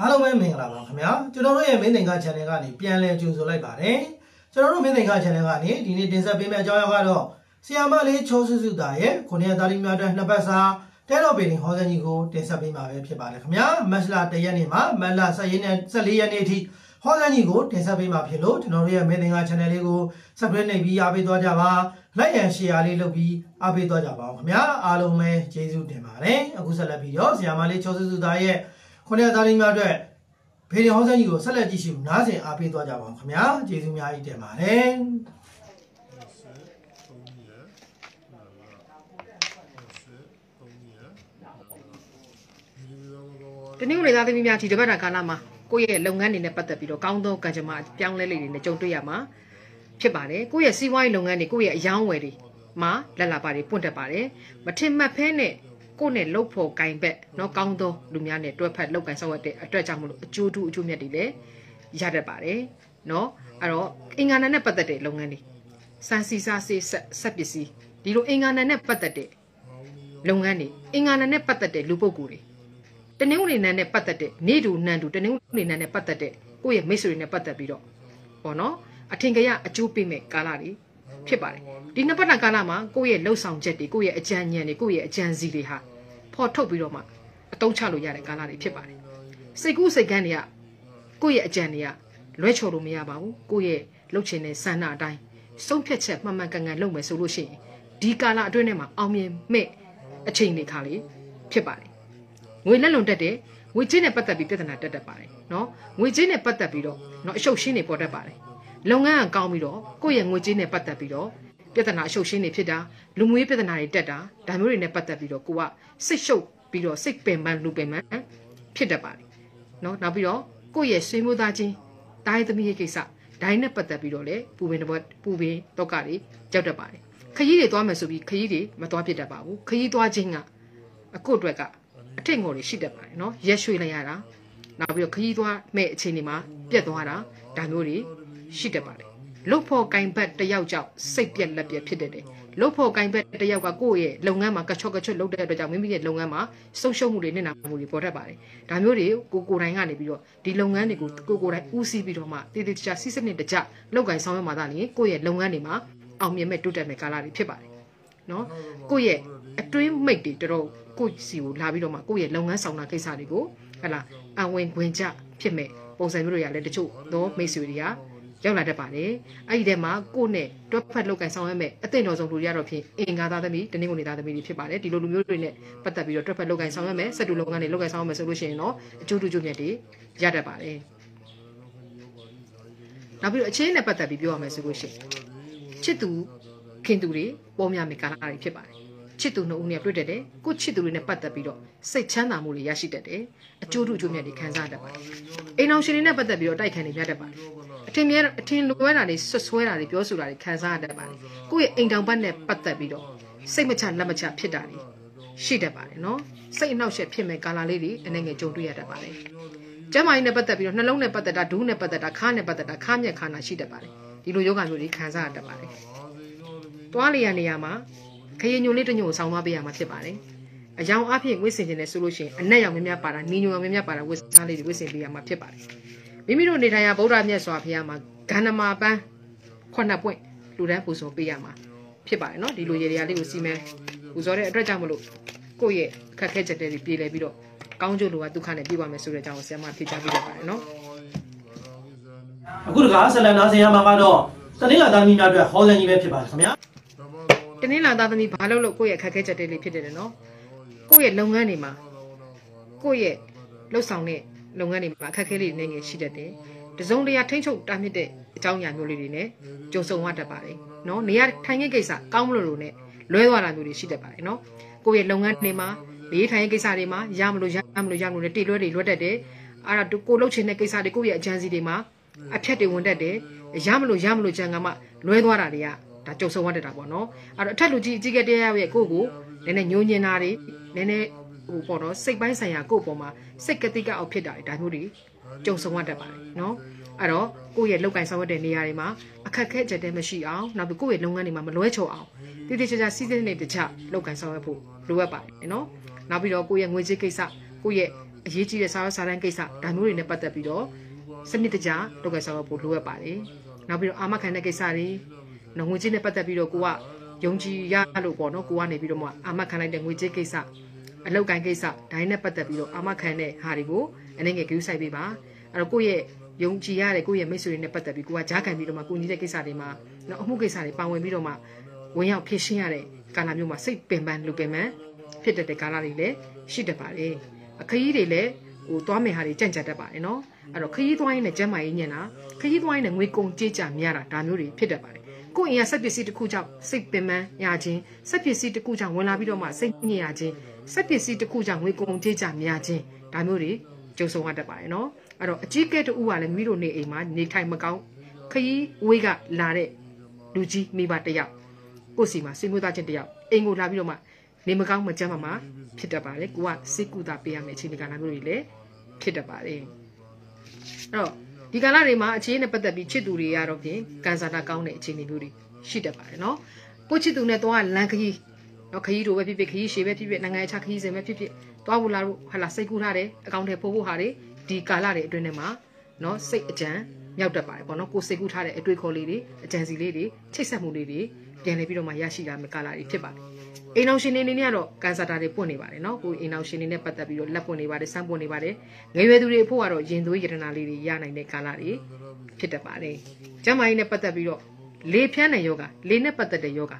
အားလုံးပဲမင်္ဂလာပါခင်ဗျာကျွန်တော်တို့ရဲ့မင်းသင်္ကာ channel ကနေပြန်လည်ကြိုဆိုလိုက်ပါတယ်ကျွန်တော်တို့မင်းသင်္ကာ channel ကနေဒီနေ့တင်ဆက်ပေးမယ့်အကြောင်းအရာကတော့ဆီယာမလေးချောစုစုတာရဲ့ခုနှစ်သားသမီးများအတွက်နှစ်ပတ်စာတဲတော်ပင်ဟောစံကြီးကိုတင်ဆက်ပေးမှာပဲဖြစ်ပါတယ်ခင်ဗျာမတ်လ၁ရက်နေ့မှာမတ်လ၁ရက်နေ့၁၄ရက်နေ့အထိဟောစံကြီးကိုတင်ဆက်ပေးမှာဖြစ်လို့ကျွန်တော်တို့ရဲ့မင်းသင်္ကာ channel လေးကို subscribe နဲ့ပြီးအားပေးသွားကြပါလိုက်ရန် share လေးလုပ်ပြီးအားပေးသွားကြပါအောင်ခင်ဗျာအားလုံးပဲကျေးဇူးတင်ပါတယ်အခုဆက်လက်ပြီးတော့ဆီယာမလေးချောစုစုတာရဲ့ခொနရသားလေးများအတွက်ဘေဒီဟောဆန်းကြီးကိုဆက်လက်ကြည့်ရှုနားဆင်အားပေးသွားကြပါအောင်ခင်ဗျာကျေးဇူးများကြီးတင်ပါတယ်တနင်္ဂနွေသားသမီးများဒီတပတ်တာကာလမှာကိုယ့်ရဲ့လုပ်ငန်းတွေနဲ့ပတ်သက်ပြီးတော့ကောင်းသောကံကြမ္မာပြောင်းလဲလေးတွေနဲ့ကြုံတွေ့ရမှာဖြစ်ပါတယ်ကိုယ့်ရဲ့စီးပွားရေးလုပ်ငန်းတွေကိုယ့်ရဲ့အယောင်းဝယ်တွေမှာလက်လာပါတွေပွင့်တက်ပါတယ်မထင်မှတ်ဖဲနဲ့ကိုနဲ့လှုပ်ဖို့ကင်ဘက်เนาะကောင်းသောလူများနဲ့တွဲဖက်လှုပ်ကန်ဆောင်ရတဲ့အတွက်ကြောင့်မလို့အကျိုးထူးအကျိုးမြတ်တွေလည်းရတတ်ပါတယ်เนาะအဲ့တော့အင်္ဂါနာနဲ့ပတ်သက်တဲ့လုပ်ငန်းတွေစံစီစားစေးဆက်ပစ္စည်းဒီလိုအင်္ဂါနာနဲ့ပတ်သက်တဲ့လုပ်ငန်းတွေအင်္ဂါနာနဲ့ပတ်သက်တဲ့လူပုဂ္ဂိုလ်တွေတနင်္ဂနွေနေ့နဲ့ပတ်သက်တဲ့နေတူနန်တူတနင်္ဂနွေနေ့နဲ့ပတ်သက်တဲ့ကိုယ့်ရဲ့မိတ်ဆွေတွေနဲ့ပတ်သက်ပြီးတော့ပေါ့နော်အထင်ကရအကျိုးပေးမဲ့ကာလတွေဖြစ်ပါတယ်ဒီနှစ်ပတ်လည်ကာလမှာကိုယ့်ရဲ့လှုပ်ဆောင်ချက်တွေကိုယ့်ရဲ့အကြံဉာဏ်တွေကိုယ့်ရဲ့အကြံစီတွေဟာပေါ်ထုတ်ပြီးတော့မှအသုံးချလို့ရတဲ့ကာလတွေဖြစ်ပါတယ်စိတ်ကူးစိတ်ကန်းတွေကကိုယ့်ရဲ့အကြံတွေကလွဲချော်လို့မရပါဘူးကိုယ့်ရဲ့လှုပ်ချင်တဲ့ဆန္ဒအတိုင်းဆုံးဖြတ်ချက်မှန်မှန်ကန်ကန်လုပ်မယ်ဆိုလို့ရှိရင်ဒီကာလအတွင်းထဲမှာအောင်မြင်မဲ့အချိန်တွေခါလေးဖြစ်ပါတယ်ငွေလက်လွန်တက်တယ်ငွေချင်းနဲ့ပတ်သက်ပြီးပြဿနာတက်တက်ပါတယ်เนาะငွေချင်းနဲ့ပတ်သက်ပြီးတော့เนาะအရှုပ်ရှင်းတွေပေါ်တတ်ပါတယ်လုပ်ငန်းကကောင်းပြီးတော့ကိုယ့်ရဲ့ငွေကြေးနဲ့ပတ်သက်ပြီးတော့ပြဿနာအရှုပ်ရှင်းတွေဖြစ်တာလူမျိုးရေးပြဿနာတွေတက်တာဒါမျိုးတွေနဲ့ပတ်သက်ပြီးတော့ကိုကစိတ်ရှုပ်ပြီးတော့စိတ်ပင်ပန်းလူပင်ပန်းဖြစ်တတ်ပါတယ်နော်နောက်ပြီးတော့ကိုယ့်ရဲ့ဆွေးမျိုးသားချင်းတိုင်းသမီးရဲ့ကိစ္စဒိုင်းနဲ့ပတ်သက်ပြီးတော့လေပူပင်တော့ပူပင်တော့ကတွေကြောက်တတ်ပါတယ်ခရီးတွေသွားမယ်ဆိုပြီးခရီးတွေမသွားဖြစ်တတ်ပါဘူးခရီးသွားခြင်းကအခုအတွက်ကအထင်ငေါ်တွေရှိတတ်ပါတယ်နော်ရက်ရွှေလိုက်ရတာနောက်ပြီးတော့ခရီးသွားမဲ့အချိန်တွေမှာ ပြက်သွားတာဒါမျိုးတွေရှိတတ်ပါတယ်လုတ်ဖို့ကင်ဘက်တယောက်ကြောင့်စိတ်ပြက်လက်ပြက်ဖြစ်တတ်တယ်လုတ်ဖို့ကင်ဘက်တယောက်ကကိုယ့်ရဲ့လုပ်ငန်းမှာကချော့ကချွတ် လုပ်တဲ့အတွက်ကြောင့်မိမိရဲ့လုပ်ငန်းမှာဆုံးရှုံးမှုတွေနဲ့နာမှုတွေပေါ်တတ်ပါတယ်ဒါမျိုးတွေကိုကိုယ်တိုင်ကနေပြီးတော့ဒီလုပ်ငန်းတွေကိုကိုကိုယ်တိုင်ဦးစီးပြီးတော့မှတည်တည်ကြာစီးစနစ်တကျလောက်ကင်ဆောင်ရွက်မှသာလေကိုယ့်ရဲ့လုပ်ငန်းတွေမှာအောင်မြင်မဲ့တိုးတက်မဲ့ကာလတွေဖြစ်ပါတယ်နော်ကိုယ့်ရဲ့အတွင်းမိတ်တွေတော်တော်ကိုယ့်စီကိုလာပြီးတော့မှကိုယ့်ရဲ့လုပ်ငန်းဆောင်တာကိစ္စတွေကိုဟဲ့လားအဝင်ခွင့်ကြဖြစ်မဲ့ပုံစံမျိုးတွေကလည်းတချို့သောမိတ်ဆွေတွေကရောက်လာတတ်ပါတယ်အဲ့ဒီထဲမှာကိုယ့်နဲ့တွက်ဖက်လောက်ကန်ဆောင်ရမယ်အသင့်တော်ဆုံးလူတွေကတော့ဖြင့်အင်္ဂါသားသမီးတနင်္ဂနွေသားသမီးတွေဖြစ်ပါတယ်ဒီလိုလူမျိုးတွေနဲ့ပတ်သက်ပြီးတော့တွက်ဖက်လောက်ကန်ဆောင်ရမယ်စက်တူလောက်ကန်တွေလောက်ကန်ဆောင်ရမယ်ဆိုလို့ရှိရင်တော့အကျိုးတူကျိုးမြတ်တွေရတတ်ပါတယ်နောက်ပြီးတော့အချင်းနဲ့ပတ်သက်ပြီးပြောရမယ်ဆိုလို့ရှိရင်ချစ်သူခင်သူတွေပေါ်များမယ်ကာလတွေဖြစ်ပါတယ်ချစ်သူနှုတ်ဦးနဲ့တွေ့တတ်တယ်ကိုချစ်သူတွေနဲ့ပတ်သက်ပြီးတော့စိတ်ချမ်းသာမှုတွေရရှိတတ်တယ်အကျိုးထူးအကျိုးမြတ်တွေခံစားတတ်ပါတယ်အိမ်အောင်ရှင်တွေနဲ့ပတ်သက်ပြီးတော့တိုက်ခိုင်နေရတတ်ပါတယ်အထင်မြဲအထင်လွဲတာတွေဆွဆွဲတာတွေပြောဆိုတာတွေခံစားရတတ်ပါတယ်ကိုယ့်ရဲ့အိမ်တောင်ပတ်နဲ့ပတ်သက်ပြီးတော့စိတ်မချလက်မချဖြစ်တာတွေရှိတတ်ပါတယ်နော်စိတ်အနှောက်အယှက်ဖြစ်မဲ့ကာလာလေးတွေအနေငယ်ကြုံတွေ့ရတတ်ပါတယ်ကျမကြီးနဲ့ပတ်သက်ပြီးတော့နှလုံးနဲ့ပတ်သက်တာဒူးနဲ့ပတ်သက်တာခါးနဲ့ပတ်သက်တာခါးမြက်ခါးနာရှိတတ်ပါတယ်ဒီလိုယောဂမျိုးတွေခံစားရတတ်ပါတယ်တွားလျာနေရာမှာခရင်ညိုလေးတညိုဆောင်မပေးရမှာဖြစ်ပါတယ်အယောင်အဖြစ်ဝစ်ဆင်ခြင်းနဲ့ဆိုလို့ရှိရင်အနက်ရောင်များများပါတာနီညိုရောင်များများပါတာဝစ်စားလေးတွေဝစ်ဆင်ပေးရမှာဖြစ်ပါတယ်မိမိတို့နေထိုင်ရာဗုဒ္ဓမြတ်စွာဘုရားမှာဂန္ဓမာပန်းခုနှစ်ပွင့်လူတန်းပူဇော်ပေးရမှာဖြစ်ပါတယ်နော်ဒီလိုရေရရာလေးကိုစီမံပူဇော်တဲ့အတွက်ကြောင့်မလို့ကိုယ့်ရဲ့အခက်ခဲချက်တွေပြေလည်ပြီးတော့ကောင်းကျိုးလိုကဒုက္ခနဲ့ပြေပါမယ်ဆိုတဲ့အကြောင်းကိုဆရာမဖြေကြားပေးကြပါတယ်နော်အခုတခါဆလန်နာဆရာမကတော့တနင်္လာသားမိများအတွက်ဟောလန်ကြီးပဲဖြစ်ပါတယ်ခင်ဗျာတနင်္လာသားသမီးဘာလို့လို့ကိုယ့်ရဲ့ခက်ခဲချက်တွေလေးဖြစ်တယ်နော်ကိုယ့်ရဲ့လုပ်ငန်းတွေမှာကိုယ့်ရဲ့လှုပ်ဆောင်တဲ့လုပ်ငန်းတွေမှာအခက်အခဲတွေနေငယ်ရှိတတ်တယ်တစုံတရာထိမ့်ချုပ်တားမြစ်တဲ့အကြောင်းအရာမျိုးလေးတွေနဲ့ကြုံဆုံရတတ်ပါတယ်နော်နေရာထိုင်ခင်းကိစ္စကောင်းမလို့လို့နဲ့လွဲသွားတာမျိုးတွေရှိတတ်ပါတယ်နော်ကိုယ့်ရဲ့လုပ်ငန်းတွေမှာနေထိုင်ရေးကိစ္စတွေမှာရမလို့ရမလို့ရမလို့နဲ့တိလွဲတွေလွတ်တတ်တယ်အဲ့ဒါကိုလှုပ်ချင်တဲ့ကိစ္စတွေကိုယ့်ရဲ့အကြံစီတွေမှာအဖြတ်တွေဝင်တတ်တယ်ရမလို့ရမလို့ကြံကမှလွဲသွားတာတွေကဒါကြုံဆုံးရတတ်တာပေါ့နော်အဲ့တော့အထက်လူကြီးအကြီးကတည်းရဲ့ကိုယ့်ကိုနည်းနည်းညှိုးညင်တာတွေနည်းနည်းဟိုပေါ့နော်စိတ်ပိုင်းဆိုင်ရာကိုယ့်ပေါ်မှာစိတ်ကတိကအောက်ဖြစ်တာတွေဒါမျိုးတွေကြုံဆုံးရတတ်ပါတယ်နော်အဲ့တော့ကိုယ့်ရဲ့လုပ်ကိုင်ဆောင်ရွက်တဲ့နေရာတွေမှာအခက်ခဲကြတဲ့မရှိအောင်နောက်ပြီးကိုယ့်ရဲ့လုပ်ငန်းတွေမှာမလွဲချော်အောင်တည်တည်ချာချာစီးစိမ်နေတခြားလုပ်ကိုင်ဆောင်ရွက်ဖို့လိုအပ်ပါတယ်နော် နောက်ပြီးတော့ကိုယ့်ရဲ့ငွေကြေးကိစ္စကိုယ့်ရဲ့အရေးကြီးတဲ့စာရွက်စာတမ်းကိစ္စဒါမျိုးတွေနဲ့ပတ်သက်ပြီးတော့စနစ်တကျလုပ်ကိုင်ဆောင်ရွက်ဖို့လိုအပ်ပါတယ်နောက်ပြီးတော့အာမခံတဲ့ကိစ္စတွေနော်ငွေကြေးနဲ့ပတ်သက်ပြီးတော့ကိုကယုံကြည်ရလို့ပေါ့နော်ကိုကနေပြီးတော့မှအာမခံလိုက်တဲ့ငွေကြေးကိစ္စအလောက်ကိုင်းကိစ္စဒိုင်းနဲ့ပတ်သက်ပြီးတော့အာမခံတဲ့ဟာတွေကိုအနေငယ်ဂရုစိုက်ပေးပါအဲ့တော့ကိုရဲ့ယုံကြည်ရတဲ့ကိုရဲ့မိတ်ဆွေတွေနဲ့ပတ်သက်ပြီးကိုကကြားခံပြီးတော့မှကိုကြီးတဲ့ကိစ္စတွေမှာနော်အမှုကိစ္စတွေပါဝင်ပြီးတော့မှဝင်ရောက်ဖြည့်ရှင်းရတဲ့ကာလမျိုးမှာစိတ်ပင်ပန်းလူပင်ပန်းဖြစ်တတ်တဲ့ကာလတွေလည်းရှိတတ်ပါတယ်အခရီးတွေလည်းဟိုသွားမယ်ဟာတွေကြံ့ကြံ့တတ်ပါတယ်နော်အဲ့တော့ခရီးသွားရင်းနဲ့ကျမ်းမာရေးညံတာခရီးသွားရင်းနဲ့ငွေကုန်ကြေးကြများတာဒါမျိုးတွေဖြစ်တတ်ပါတယ်ကိုယ့်အိမ်ကစက်ပစ္စည်းတစ်ခုကြောင့်စိတ်ပင်ပန်းရခြင်းစက်ပစ္စည်းတစ်ခုကြောင့်ဝင်လာပြီးတော့မှစိတ်ညစ်ရခြင်းစက်ပစ္စည်းတစ်ခုကြောင့်ငွေကုန်ကြေးကြများခြင်းဒါမျိုးတွေကြုံဆုံရတတ်ပါတယ်နော်အဲ့တော့အကြီးကဲတူကလည်းမိတို့နေအိမ်မှာနေထိုင်မကောင်းခရီးဝေးကလာတဲ့လူကြီးမိဘတယောက်ကိုစီမှာစိတ်မွေးသားခြင်းတယောက်အိမ်ကိုလာပြီးတော့မှနေမကောင်းမကြမ်းမှာဖြစ်တတ်ပါလေကိုကစိတ်ကူတာပေးရမယ်အခြေအနေကလည်းမျိုးတွေလည်းဖြစ်တတ်ပါလေအဲ့တော့ဒီကာလတွေမှာအခြေအနေနဲ့ပတ်သက်ပြီးချစ်သူတွေရတော့ဖြင့်ကန်ဆာတာကောင်းတဲ့အခြေအနေမျိုးတွေရှိတတ်ပါတယ်နော်ကိုချစ်သူနဲ့တော့လန်ခရီးနော်ခရီးတို့ပဲဖြစ်ဖြစ်ခရီးရှည်ပဲဖြစ်ဖြစ်နိုင်ငံခြားခရီးစဉ်ပဲဖြစ်ဖြစ်သွားဖို့လာလို့ဟာလာစိတ်ကူးထားတယ်အကောင့်ထဲပို့ဖို့ဟာတွေဒီကာလတွေအတွင်းထဲမှာနော်စိတ်အကြံရောက်တတ်ပါတယ်ပေါ့နော်ကိုစိတ်ကူးထားတဲ့အတွေ့အခေါ်လေးတွေအကြံစီလေးတွေချိတ်ဆက်မှုလေးတွေပြန်လည်ပြီးတော့မှရရှိရမယ့်ကာလတွေဖြစ်ပါတယ်အိမ်အောင်ရှင်နေနေကတော့ကန်ဆာတာတွေပွင့်နေပါတယ်နော်ကိုအိမ်အောင်ရှင်နေနဲ့ပတ်သက်ပြီးတော့လက်ပွင့်နေပါတယ်ဆန်းပွင့်နေပါတယ်ငရွယ်သူတွေအဖို့ကတော့ရင်သွေးယတနာလေးတွေရနိုင်တဲ့ကာလတွေဖြစ်တတ်ပါတယ်ကျမကြီးနဲ့ပတ်သက်ပြီးတော့လေဖြန်းတဲ့ယောဂလေနဲ့ပတ်သက်တဲ့ယောဂ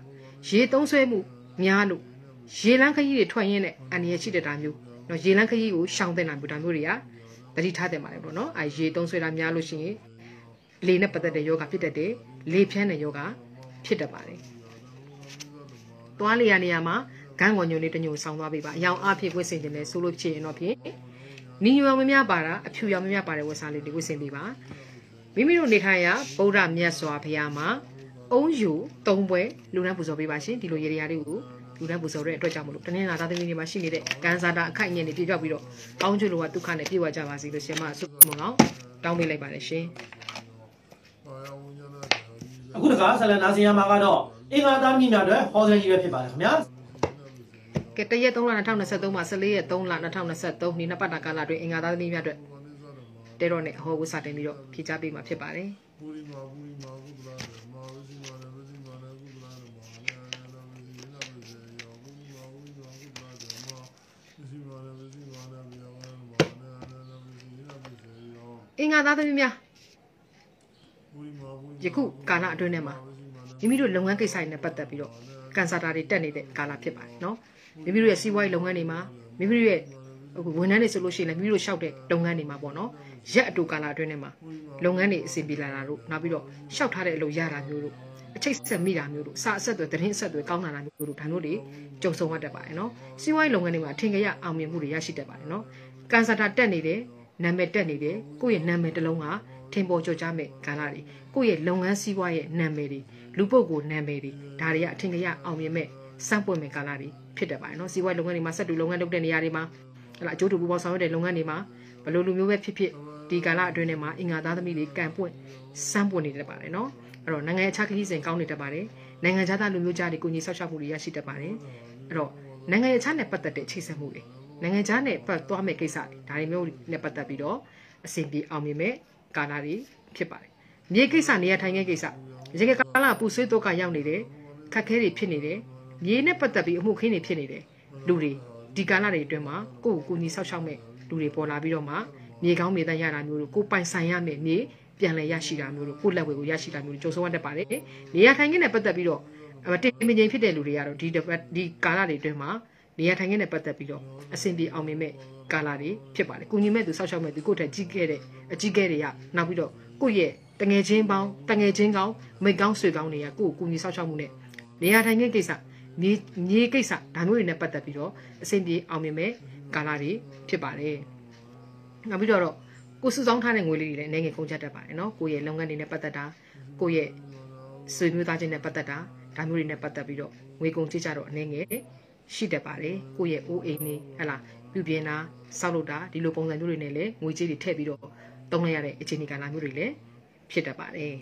ရေသုံးဆွဲမှုများလို့ရေလန်းခရီးတွေထွက်ရင်းနဲ့အန္တရာယ်ရှိတဲ့တာမျိုးနော်ရေလန်းခရီးကိုရှောင်တဲ့နိုင်ဘူးတာမျိုးတွေကတတိထားတယ်ပါတယ်ပေါ့နော်အဲရေသုံးဆွဲတာများလို့ရှိရင်လေနဲ့ပတ်သက်တဲ့ယောဂဖြစ်တတ်တယ်လေဖြန်းတဲ့ယောဂဖြစ်တတ်ပါတယ်။သွားလျာနေရာမှာဂန်းကွန်ညိုလေးတညိုဆောင်းသွားပေးပါ။အယောင်အဖြစ်ဝတ်ဆင်ခြင်းလဲဆိုလို့ဖြစ်ရင်တော့ဖြင့်နီယောင်မများပါတာအဖြူရောင်မများပါတဲ့ဝတ်စားလေးတွေဝတ်ဆင်ပေးပါ။မိမိတို့နေထိုင်ရာဗုဒ္ဓမြတ်စွာဘုရားမှာအုံးယူသုံးပွဲလူနှံပူဇော်ပေးပါရှင်။ဒီလိုရေရာတွေကိုလူနှံပူဇော်တဲ့အတွက်ကြောင့်မလို့တနင်္လာသားသမီးတွေမှာရှိနေတဲ့ကန်စာတာအခိုက်အငြင်းတွေပြေပြောက်ပြီးတော့အောင်းကျွလိုကဒုက္ခနဲ့ပြေဝကြပါစေလို့ရှင်မဆုမကောင်းတောင်းပေးလိုက်ပါတယ်ရှင်။အခုတခါဆလန်နာစင်ယာမှာကတော့အင်္ဂါသားမိများအတွက်ဟောစလန်ကြီးပဲဖြစ်ပါတယ်ခင်ဗျာကတရက်3လ2023မှာ14ရက်3လ2023ဒီနှစ်ပတ်တာကာလအတွင်းအင်္ဂါသားသမီးများအတွက်တဲတော့နဲ့ဟောဝစတင်ပြီးတော့ဖြေချပေးမှာဖြစ်ပါတယ်အင်္ဂါသားသမီးများယခုကာလအတွင်းထဲမှာမိမိတို့လုပ်ငန်းကိစ္စတွေနဲ့ပတ်သက်ပြီးတော့ကန်ဆာတာတွေတက်နေတဲ့ကာလဖြစ်ပါတယ်နော်မိမိတို့ရဲ့စီးပွားရေးလုပ်ငန်းတွေမှာမိမိတို့ရဲ့ဝန်ထမ်းတွေဆိုလို့ရှိရင်လည်းမိမိတို့လျှောက်တဲ့လုပ်ငန်းတွေမှာပေါ့နော်ရက်အတူကာလအတွင်းထဲမှာလုပ်ငန်းတွေအဆင်ပြေလာတာတို့နောက်ပြီးတော့လျှောက်ထားတဲ့အလုပ်ရတာမျိုးတို့အချိတ်ဆက်မိတာမျိုးတို့စာအဆက်အသွယ်သတင်းအဆက်အသွယ်ကောင်းလာတာမျိုးတို့ဒါမျိုးတွေကြုံဆုံရတတ်ပါတယ်နော်စီးပွားရေးလုပ်ငန်းတွေမှာအထင်ကြီးအောင်မြင်မှုတွေရရှိတတ်ပါတယ်နော်ကန်ဆာတာတက်နေတယ်နာမည်တက်နေတယ်ကိုယ့်ရဲ့နာမည်တစ်လုံးကထင်ပေါ်ကျော်ကြားမဲ့ကာလတွေကိုယ့်ရဲ့လုပ်ငန်းစည်းဝါးရဲ့နာမည်တွေလူပုဂ္ဂိုလ်နာမည်တွေဒါတွေကအထင်ကြီးအောင်မြင်မဲ့စပွင့်မဲ့ကာလတွေဖြစ်တယ်ပါနော်စည်းဝါးလုပ်ငန်းတွေမှာဆက်တူလုပ်ငန်းလုပ်တဲ့နေရာတွေမှာဟလာအကျိုးတူပူပေါင်းဆောင်ရွက်တဲ့လုပ်ငန်းတွေမှာဘယ်လိုလူမျိုးပဲဖြစ်ဖြစ်ဒီကာလအတွင်းထဲမှာအင်္ဂါသားသမီးတွေကံပွင့်စမ်းပွင့်နေတတ်ပါတယ်နော်အဲ့တော့နိုင်ငံခြားခရီးစဉ်ကောင်းနေတတ်ပါတယ်နိုင်ငံခြားသားလူမျိုးကြားတွေကိုညီဆောက်ရှောက်မှုတွေရရှိတတ်ပါတယ်အဲ့တော့နိုင်ငံခြားနဲ့ပတ်သက်တဲ့ခြေဆက်မှုတွေနိုင်ငံခြားနဲ့ပတ်သွားမဲ့ကိစ္စတွေဒါတွေမျိုးနဲ့ပတ်သက်ပြီးတော့အဆင်ပြေအောင်မြင်မဲ့ကာလတွေဖြစ်ပါတယ်။မြေကိစ္စနေရာထိုင်ခင်းကိစ္စရေကကာလပူဆွေးတော့ကရောက်နေတယ်ခက်ခဲတွေဖြစ်နေတယ်မြေနဲ့ပတ်သက်ပြီးအမှုခင်းတွေဖြစ်နေတယ်လူတွေဒီကာလတွေအတွင်းမှာကိုယ့်ကိုယ်ကူညီဆောက်ရှောက်မဲ့လူတွေပေါ်လာပြီးတော့မှမြေကောင်းမြေတန်းရတာမျိုးတို့ကိုပိုင်ဆိုင်ရမယ်မြေပြန်လည်ရရှိတာမျိုးတို့ကိုလက်ဝဲကိုရရှိတာမျိုးတို့ကြုံဆုံးရတတ်ပါတယ်နေရာထိုင်ခင်းနဲ့ပတ်သက်ပြီးတော့တင်မြင်ချင်းဖြစ်တဲ့လူတွေကတော့ဒီဒီကာလတွေအတွင်းမှာနေရာထိုင်ခင်းနဲ့ပတ်သက်ပြီးတော့အဆင်ပြေအောင်မြင်မဲ့ကာလာတွေဖြစ်ပါလေ။ကုညီမဲ့သူဆောက်ရှောက်မဲ့သူကိုယ့်ထက်ကြီးခဲ့တဲ့အကြီးခဲ့တွေကနောက်ပြီးတော့ကိုယ့်ရဲ့တငယ်ချင်းပေါင်းတငယ်ချင်းကောင်းမိတ်ကောင်းဆွေကောင်းတွေကကိုယ့်ကိုကုညီဆောက်ရှောက်မှုနဲ့နေရာထိုင်ခင်းကိစ္စမြေမြေကိစ္စဒါမျိုးတွေနဲ့ပတ်သက်ပြီးတော့အဆင်ပြေအောင်မြင်မဲ့ကာလာတွေဖြစ်ပါတယ်။နောက်ပြီးတော့ကိုစုဆောင်ထားတဲ့ငွေလေးတွေလည်းအနေငယ်ကုန်ကြတတ်ပါတယ်နော်။ကိုရဲ့လုပ်ငန်းတွေနဲ့ပတ်သက်တာကိုရဲ့ဆွေမျိုးသားချင်းနဲ့ပတ်သက်တာဒါမျိုးတွေနဲ့ပတ်သက်ပြီးတော့ငွေကုန်ကြည့်ကြတော့အနေငယ်ရှိတတ်ပါတယ်ကိုယ့်ရဲ့အိုးအိမ်တွေဟလာပြုပြင်တာဆောက်လုပ်တာဒီလိုပုံစံမျိုးတွေနဲ့လည်းငွေကြေးတွေထည့်ပြီးတော့သုံးလိုက်ရတဲ့အခြေအနေကဏ္ဍမျိုးတွေလည်းဖြစ်တတ်ပါတယ်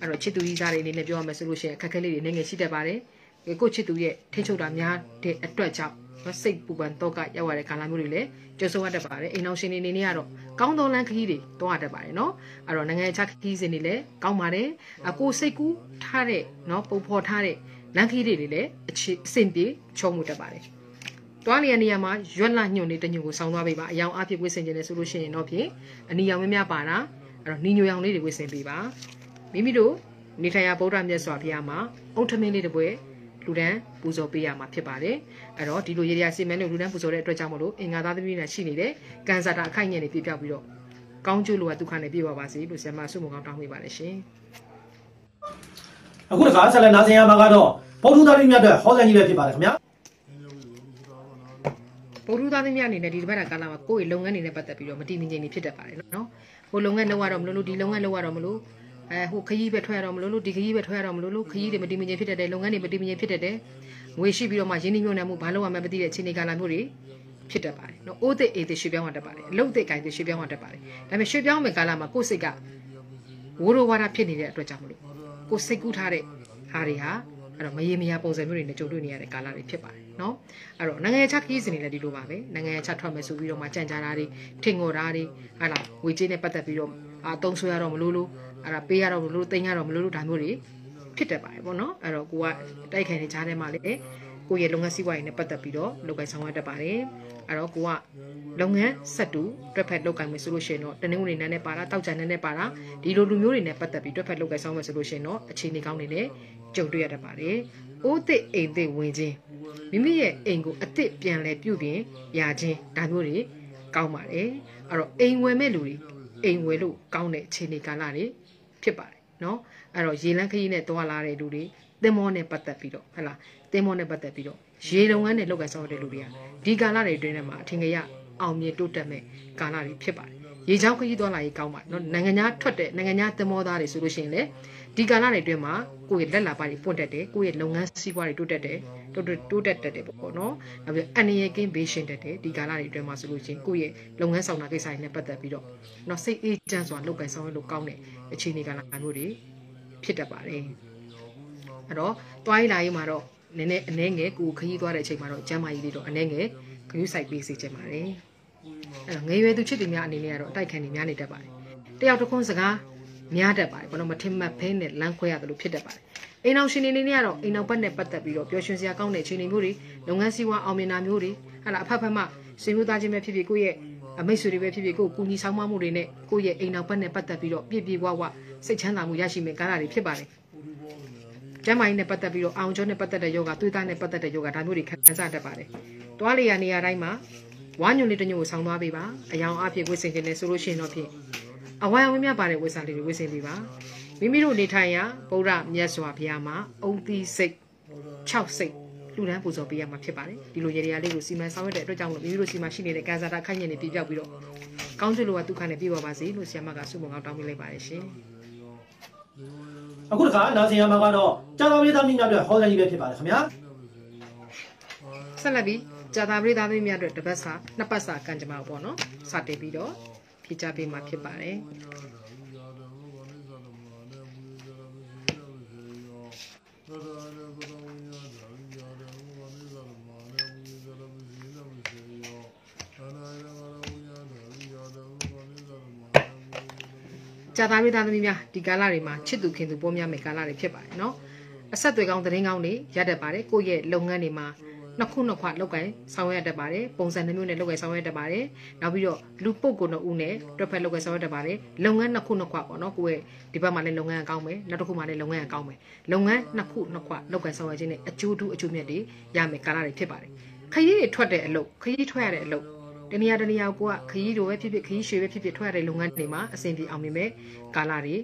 အဲ့တော့ချစ်သူကြီးစားတွေအနေနဲ့ပြောရမယ်ဆိုလို့ရှိရင်အခက်အခဲလေးတွေနိုင်ငံရှိတတ်ပါတယ်ကိုချစ်သူရဲ့ထိချုပ်တာများတဲ့အတွက်ကြောင့်စိတ်ပူပန်တော့ကရောက်ရတဲ့ကာလမျိုးတွေလည်းကြုံဆုံးရတတ်ပါတယ်အိမ်အောင်ရှင်တွေအနေနဲ့ကတော့ကောင်းသောလမ်းခရီးတွေတွားတတ်ပါတယ်เนาะအဲ့တော့နိုင်ငံခြားခရီးစဉ်တွေလည်းကောင်းပါတယ်ကိုစိတ်ကူးထားတဲ့เนาะပုံဖော်ထားတဲ့လမ်းခီးတွေလည်းအချစ်အဆင်ပြေချုံမှုတက်ပါတယ်တွားနေရနေရမှာရွက်လညွန့်နေတညွန့်ကိုဆောင်းသွားပေးပါအယောင်အဖြစ်ဝစ်ဆင်ခြင်းလဲဆိုလို့ရှိရင်တော့ဖြင့်အနီရောင်များများပါတာအဲ့တော့နီညိုရောင်လေးတွေဝစ်ဆင်ပေးပါမိမိတို့နေထိုင်ရာဗုဒ္ဓမြတ်စွာဘုရားမှာအုတ်ထမင်းလေးတစ်ပွဲလူဒန်းပူဇော်ပေးရမှာဖြစ်ပါတယ်အဲ့တော့ဒီလိုရေရာစီမံနဲ့လူဒန်းပူဇော်တဲ့အတွက်ကြောင့်မလို့အင်္ဂါသားသမီးနဲ့ရှိနေတဲ့ကန်ဆာတာအခိုက်အငယ်တွေပြပြပြီးတော့ကောင်းကျိုးလိုအပ်ဒုက္ခနဲ့ပြေပါပါစေလို့ဆရာမဆုမကောင်းတောင်းပေးပါတယ်ရှင်။အခုတခါဆက်လက်နာဆင်ရမှာကတော့ဗုဒ္ဓသာရိမြတ်အတွက်ဟောဆန်ကြီးပဲဖြစ်ပါတယ်ခင်ဗျာဗုဒ္ဓသားသမီးအနေနဲ့ဒီတစ်ပတ်တာကာလမှာကိုယ့်ရဲ့လုပ်ငန်းတွေနဲ့ပတ်သက်ပြီးတော့မတည်ငြိမ်နေဖြစ်တတ်ပါတယ်နော်ဟိုလုပ်ငန်းလုပ်ရတော့မလို့လို့ဒီလုပ်ငန်းလုပ်ရတော့မလို့အဲဟိုခရီးပဲထွက်ရတော့မလို့လို့ဒီခရီးပဲထွက်ရတော့မလို့လို့ခရီးတွေမတည်ငြိမ်ဖြစ်တတ်တယ်လုပ်ငန်းတွေမတည်ငြိမ်ဖြစ်တတ်တယ်ငွေရှိပြီးတော့မှရင်းနှီးမြှုပ်နှံမှုဘာလို့မှမသိတဲ့အခြေအနေကာလမျိုးတွေဖြစ်တတ်ပါတယ်နော်အိုးသစ်အေးသစ်ရွှေပြောင်းဝင်တတ်ပါတယ်အလုပ်သစ်ကိုင်းသစ်ရွှေပြောင်းဝင်တတ်ပါတယ်ဒါပေမဲ့ရွှေပြောင်းဝင်ကာလမှာကိုယ့်စိတ်ကဝိုးရောဝါဒဖြစ်နေတဲ့အတွက်ကြောင့်မလို့ကိုစိတ်ကူးထားတဲ့ဟာတွေဟာအဲ့တော့မရေမရပုံစံမျိုးတွေနဲ့ကြုံတွေ့နေရတဲ့ကာလတွေဖြစ်ပါတယ်เนาะအဲ့တော့နိုင်ငံခြားခီးစဉ်တွေလည်းဒီလိုပါပဲနိုင်ငံခြားထွက်မယ်ဆိုပြီးတော့မှကြံကြားတာတွေထင်ငေါ်တာတွေဟာလားငွေကြေးနဲ့ပတ်သက်ပြီးတော့အာတုံးဆွဲရတော့မလို့လို့အဲ့ဒါပေးရတော့မလို့တင်ရတော့မလို့လို့ဒါမျိုးတွေဖြစ်တတ်ပါတယ်ပေါ့နော်အဲ့တော့ကိုကတိုက်ခိုင်နေချားထဲမှာလေကိုယ့်ရဲ့လုပ်ငန်းစီးပွားရေးနဲ့ပတ်သက်ပြီးတော့လုပ်ကိုင်ဆောင်ရွက်တတ်ပါတယ်အဲ့တော့ကိုကလုပ်ငန်းဆက်တူတွက်ဖက်လုပ်ကိုင်မယ်ဆိုလို့ရှိရင်တော့တနင်္ဂနွေနေ့နဲ့ပါတာတောက်ချန်နေ့နဲ့ပါတာဒီလိုလူမျိုးတွေနဲ့ပတ်သက်ပြီးတွက်ဖက်လုပ်ကိုင်ဆောင်မယ်ဆိုလို့ရှိရင်တော့အခြေအနေကောင်းနေလေကြုံတွေ့ရတတ်ပါတယ်။အိုးသစ်အိမ်သစ်ဝင်ခြင်းမိမိရဲ့အိမ်ကိုအသစ်ပြန်လဲပြုပြင်ရခြင်းဒါမျိုးတွေကောင်းပါတယ်။အဲ့တော့အိမ်ဝယ်မဲ့လူတွေအိမ်ဝယ်လို့ကောင်းတဲ့အခြေအနေကာလတွေဖြစ်ပါတယ်နော်။အဲ့တော့ရေလန်းခရီးနဲ့သွားလာတဲ့လူတွေတင်မောနဲ့ပတ်သက်ပြီးတော့ဟဲ့လားတင်မောနဲ့ပတ်သက်ပြီးတော့ရေလုံငန်းနဲ့လောက်ကန်ဆောင်တဲ့လူတွေကဒီကာလတွေအတွင်းထဲမှာအထင်ကြီးအောင်မြင်တိုးတက်မဲ့ကာလတွေဖြစ်ပါတယ်ရေချောင်းခရီးသွားလာရေးကောင်းပါတယ်နော်နိုင်ငံခြားထွက်တဲ့နိုင်ငံခြားတင်မောသားတွေဆိုလို့ရှိရင်လေဒီကာလတွေအတွင်းမှာကိုယ့်ရဲ့လက်လာပါတွေပွင့်တက်တယ်ကိုယ့်ရဲ့လုပ်ငန်းစီးပွားတွေတိုးတက်တယ်တိုးတိုးတက်တက်တယ်ပေါ့နော်နောက်ပြီးအန်ရကင်းဘေးရှင်တက်တယ်ဒီကာလတွေအတွင်းမှာဆိုလို့ရှိရင်ကိုယ့်ရဲ့လုပ်ငန်းဆောင်တာကိစ္စတွေနဲ့ပတ်သက်ပြီးတော့နော်စိတ်အေးချမ်းစွာလုပ်ကိုင်ဆောင်ရလို့ကောင်းတဲ့အခြေအနေကာလမျိုးတွေဖြစ်တတ်ပါတယ်အဲ့တော့တွားရလာရေးမှာတော့နည်းနည်းအနှဲငယ်ကိုခရီးသွားတဲ့အချိန်မှာတော့ကျမ်းမာရေးလေးတော့အနှဲငယ်ဂရုစိုက်ပေးစေချင်ပါတယ်အဲ့တော့ငယ်ရွယ်သူချစ်သူများအနေနဲ့ကတော့အတိုက်ခံနေများနေတတ်ပါတယ်တယောက်တစ်ခွန်းစကားများတတ်ပါတယ်ဘာလို့မထင်မှတ်ဖဲနဲ့လမ်းခွဲရတယ်လို့ဖြစ်တတ်ပါတယ်အိမ်အောင်ရှင်နေနေကတော့အိမ်အောင်ဘက်နဲ့ပတ်သက်ပြီးတော့ပျော်ရွှင်စရာကောင်းတဲ့ခြေနေမျိုးတွေလုပ်ငန်းစည်းဝါးအောင်မြင်တာမျိုးတွေဟာလားအဖက်ဖက်မှဆွေမျိုးသားချင်းပဲဖြစ်ဖြစ်ကိုယ့်ရဲ့အမိတ်ဆွေတွေပဲဖြစ်ဖြစ်ကိုယ်ကူညီဆောင်မမှုတွေနဲ့ကိုယ့်ရဲ့အိမ်နောက်ဘက်နဲ့ပတ်သက်ပြီးတော့ပြည့်ပြည့်ဝဝစိတ်ချမ်းသာမှုရရှိမယ့်ကာလတွေဖြစ်ပါတယ်ကျမ်းမာရေးနဲ့ပတ်သက်ပြီးတော့အောင်ကျော်နဲ့ပတ်သက်တဲ့ယောဂသွေးသားနဲ့ပတ်သက်တဲ့ယောဂဒါမျိုးတွေခံစားတတ်ပါတယ်။တွားလေရနေရာတိုင်းမှာဝါညွန်လေးတညို့ကိုဆောင်းသွားပေးပါ။အယောင်အဖြစ်ဝစ်ဆင်ခြင်းနဲ့ဆိုလို့ရှိရင်တော့ဖြင့်အဝါယဝင်းမြပါတဲ့ဝိစာလေးတွေဝစ်ဆင်ပေးပါ။မိမိတို့နေထိုင်ရာဗုဒ္ဓမြတ်စွာဘုရားမှာ အုံသီးစိတ်၆စိတ်လူတန်းပူဇော်ပေးရမှာဖြစ်ပါတယ်ဒီလိုရေတရာလေးကိုစီမံဆောင်ရွက်တဲ့အတွက်ကြောင့်လို့မိမိတို့စီမှာရှိနေတဲ့ကန်စာတာခိုင်ညင်တွေပြပြောက်ပြီးတော့ကောင်းချစ်လိုကဒုက္ခနဲ့ပြေပါပါစေလို့ဆရာမကဆုမွန်ကောင်းတောင်းပေးလိုက်ပါတယ်ရှင်အခုတခါနာဆင်ရမှာကတော့ကြာသာပြေးသားမိများအတွက်ဟောစံကြီးပဲဖြစ်ပါတယ်ခင်ဗျာဆက်လက်ပြီးကြာသာပြေးသားမိများအတွက်တစ်ပတ်စာနှစ်ပတ်စာကံကြမ္မာပေါ့နော်စတင်ပြီးတော့ဖြည့်ချပေးမှာဖြစ်ပါတယ်သောတာရဘုရားကြာသားမိသားသမီးများဒီကာလတွေမှာချစ်သူခင်သူပေါများမယ့်ကာလတွေဖြစ်ပါတယ်နော်အဆက်အသွယ်ကောင်းသတင်းကောင်းတွေရတတ်ပါတယ်ကိုယ့်ရဲ့လုပ်ငန်းတွေမှာနှစ်ခုနှစ်ခွလောက်ကိုင်းဆောင်ရွက်တတ်ပါတယ်ပုံစံနှမျိုးနဲ့လောက်ကိုင်းဆောင်ရွက်တတ်ပါတယ်နောက်ပြီးတော့လူပုတ်ကိုနှစ်ဦးနဲ့တွက်ဖက်လောက်ကိုင်းဆောင်ရွက်တတ်ပါတယ်လုပ်ငန်းနှစ်ခုနှစ်ခွပေါ့နော်ကိုယ့်ရဲ့ဒီဘက်မှာလည်းလုပ်ငန်းအကောင်းပဲနောက်တစ်ခုမှာလည်းလုပ်ငန်းအကောင်းပဲလုပ်ငန်းနှစ်ခုနှစ်ခွလောက်ကိုင်းဆောင်ရွက်ခြင်းနဲ့အကျိုးတူအကျိုးမြတ်တွေရမယ်ကာလတွေဖြစ်ပါတယ်ခရီးတွေထွက်တဲ့အလုပ်ခရီးထွက်ရတဲ့အလုပ်တနေရာတနေရာကိုကခရီးလိုပဲဖြစ်ဖြစ်ခရီးရွှေပဲဖြစ်ဖြစ်ထွက်ရတဲ့လုပ်ငန်းတွေမှာအဆင်ပြေအောင်မြင်မဲ့ကာလတွေ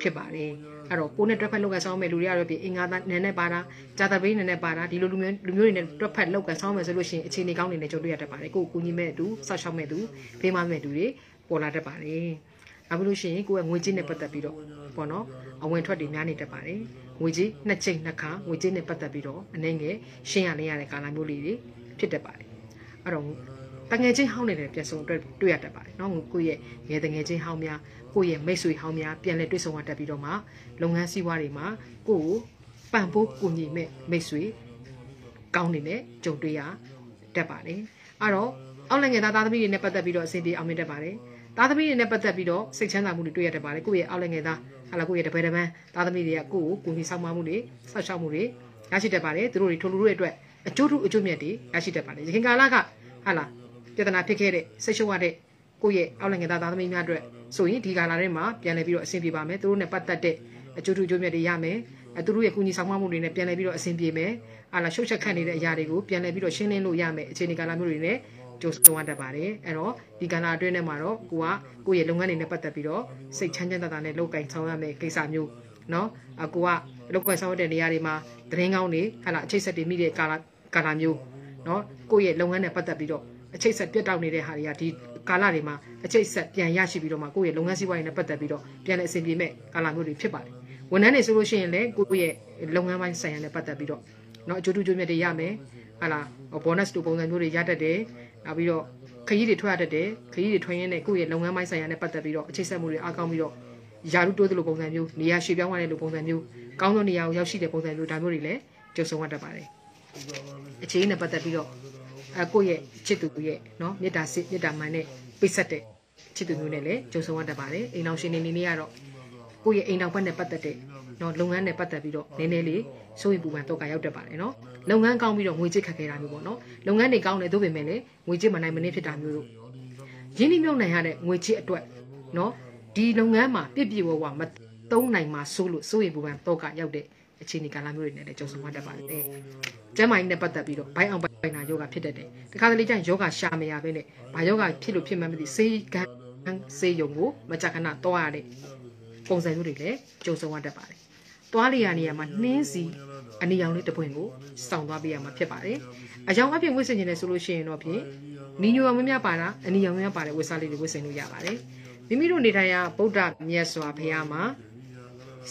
ဖြစ်ပါတယ်အဲ့တော့ကိုနဲ့တွက်ဖက်လောက်ကဆောင်းမဲ့လူတွေကတော့ပြင်အင်္ဂါသားနန်းနဲ့ပါတာဂျာတာဘေးနန်းနဲ့ပါတာဒီလိုလူမျိုးလူမျိုးတွေနဲ့တွက်ဖက်လောက်ကဆောင်းမဲ့ဆိုလို့ရှိရင်အခြေအနေကောင်းတွေနဲ့ကြုံတွေ့ရတတ်ပါတယ်ကိုကိုကူညီမဲ့သူဆောက်ရှောက်မဲ့သူဖေးမမဲ့သူတွေပေါ်လာတတ်ပါတယ်အခုလို့ရှိရင်ကိုယ်ကငွေကြေးနဲ့ပတ်သက်ပြီးတော့ပေါ့နော်အဝင်ထွက်တွေများနေတတ်ပါတယ်ငွေကြေးနှစ်ချိန်နှစ်ခါငွေကြေးနဲ့ပတ်သက်ပြီးတော့အနေငယ်ရှင်းရနေရတဲ့ကာလမျိုးလေးတွေဖြစ်တတ်ပါတယ်အဲ့တော့တငယ်ချင်းဟောင်းနေတဲ့ပြန်ဆုံတွေ့တွေ့ရတတ်ပါတယ်เนาะကိုယ့်ရဲ့ငယ်တငယ်ချင်းဟောင်းများကိုယ့်ရဲ့မိတ်ဆွေဟောင်းများပြန်လည်တွေ့ဆုံရတတ်ပြီးတော့မှလုပ်ငန်းစည်းဝါးတွေမှာကိုယ့်ကိုပံ့ပိုးကူညီမဲ့မိတ်ဆွေကောင်းနေနဲ့ကြုံတွေ့ရတတ်ပါတယ်အဲ့တော့အောက်နိုင်ငံသားသားသမီးတွေနဲ့ပတ်သက်ပြီးတော့အစီအပြေအောင်မြင်တတ်ပါတယ်သားသမီးတွေနဲ့ပတ်သက်ပြီးတော့စိတ်ချမ်းသာမှုတွေတွေ့ရတတ်ပါတယ်ကိုယ့်ရဲ့အောက်နိုင်ငံသားဟာလာကိုယ့်ရဲ့တပည့်တပန်းသားသမီးတွေကကိုယ့်ကိုကူညီဆောင်မမှုတွေဆောက်ရှောက်မှုတွေရရှိတတ်ပါတယ်သူတို့တွေထိုလူတွေအတွက်အကျိုးထူးအကျိုးမြတ်တွေရရှိတတ်ပါတယ်ရခင်ကာလကဟာလားပြဿနာဖြစ်ခဲ့တဲ့ဆိတ်ရှုပ်ရတဲ့ကိုယ့်ရဲ့အောက်နိုင်ငံသားသားသမီးများအတွက်ဆိုရင်ဒီကာလာထဲမှာပြန်လည်ပြီးတော့အဆင်ပြေပါမယ်သူတို့နဲ့ပတ်သက်တဲ့အကျိုးထူးကျိုးမြတ်တွေရမယ်သူတို့ရဲ့ကုညီဆောင်မမှုတွေနဲ့ပြန်လည်ပြီးတော့အဆင်ပြေမယ်အာလာရှုပ်ချက်ခတ်နေတဲ့အရာတွေကိုပြန်လည်ပြီးတော့ရှင်းလင်းလို့ရမယ်အခြေအနေကာလာမျိုးတွေနဲ့ကြိုးစားတတ်ပါတယ်အဲ့တော့ဒီကဏ္ဍအတွင်းထဲမှာတော့ကိုကကိုယ့်ရဲ့လုပ်ငန်းတွေနဲ့ပတ်သက်ပြီးတော့စိတ်ချမ်းချမ်းသာသာနဲ့လုပ်ကင်ဆောင်ရမယ်ကိစ္စမျိုးเนาะအကိုကလုပ်ကင်ဆောင်ရတဲ့နေရာတွေမှာသတင်းကောင်းတွေဟာလာအခြေဆက်တွေမိတဲ့ကာလာကာလာမျိုးเนาะကိုယ့်ရဲ့လုပ်ငန်းနဲ့ပတ်သက်ပြီးတော့အချိတ်ဆက်ပြတ်တောက်နေတဲ့ဟာတွေကဒီကာလတွေမှာအချိတ်ဆက်ပြန်ရရှိပြီးတော့မှကိုယ့်ရဲ့လုပ်ငန်းစီးပွားရေးနဲ့ပတ်သက်ပြီးတော့ပြန်လည်းအဆင်ပြေမဲ့ကာလမျိုးတွေဖြစ်ပါတယ်ဝန်ထမ်းတွေဆိုလို့ရှိရင်လည်းကိုယ့်ရဲ့လုပ်ငန်းပိုင်းဆိုင်ရာနဲ့ပတ်သက်ပြီးတော့เนาะအကျိုးတူးကျိုးမြတ်တွေရမယ်ဟာလားဘောနပ်တို့ပုံစံမျိုးတွေရတတ်တယ်နောက်ပြီးတော့ခရီးတွေထွက်ရတတ်တယ်ခရီးတွေထွက်ရင်းနဲ့ကိုယ့်ရဲ့လုပ်ငန်းပိုင်းဆိုင်ရာနဲ့ပတ်သက်ပြီးတော့အခြေဆက်မှုတွေအားကောင်းပြီးတော့ယာရုတိုးသလိုပုံစံမျိုးနေရာရှေ့ပြောင်းသွားတဲ့လိုပုံစံမျိုးကောင်းသောနေရာကိုရောက်ရှိတဲ့ပုံစံမျိုးဒါမျိုးတွေလည်းကြုံဆုံရတတ်ပါတယ်အခြေအနေနဲ့ပတ်သက်ပြီးတော့အကိုရဲ့ချစ်သူရဲ့နော်မေတ္တာစစ်မေတ္တာမှန်နဲ့ပိတ်ဆက်တဲ့ချစ်သူမျိုးနဲ့လည်းကြုံဆုံရတတ်ပါတယ်အိမ်တော်ရှင်နေနေကတော့ကိုယ့်ရဲ့အိမ်တော်ဘက်နဲ့ပတ်သက်တဲ့နော်လုပ်ငန်းနဲ့ပတ်သက်ပြီးတော့နည်းနည်းလေးစိုးရိမ်ပူပန်တော့ကရောက်တတ်ပါတယ်နော်လုပ်ငန်းကောင်းပြီးတော့ငွေကြေးခက်ခဲတာမျိုးပေါ့နော်လုပ်ငန်းတွေကောင်းတယ်သို့ပေမဲ့လည်းငွေကြေးမနိုင်မနစ်ဖြစ်တာမျိုးတို့ရင်းနှီးမြှုပ်နှံရတဲ့ငွေကြေးအတွက်နော်ဒီလုပ်ငန်းမှာပြည့်ပြည့်ဝဝမတုံးနိုင်မှာစိုးလို့စိုးရိမ်ပူပန်တော့ကရောက်တဲ့အခြေအနေကာလမျိုးတွေနဲ့လည်းကြုံဆုံရတတ်ပါတယ်။ကျမ်းမာရေးနဲ့ပတ်သက်ပြီးတော့ဘိုင်အောင်ပိုင်နာယောဂဖြစ်တတ်တယ်တခါတလေကျရင်ယောဂရှာမရပဲနဲ့ဘာယောဂဖြစ်လို့ဖြစ်မှန်းမသိစေကန်းစေယုံကိုမကြခဏတော့ရတဲ့ပုံစံမျိုးတွေလည်းကြုံဆုံရတတ်ပါတယ်သွားလေရနေရာမှာနှင်းစီအနီရောင်လေးတစ်ပွင့်ကိုစောင့်သွားပေးရမှာဖြစ်ပါတယ်အယောင်အပြင်ဝစ်ဆင်နေတယ်ဆိုလို့ရှိရင်တော့ဖြင့်နီညိုရောင်မများပါတာအနီရောင်မများပါတဲ့ဝစ်စားလေးတွေဝစ်ဆင်လို့ရပါတယ်မိမိတို့နေထိုင်ရာဗုဒ္ဓမြတ်စွာဘုရားမှာ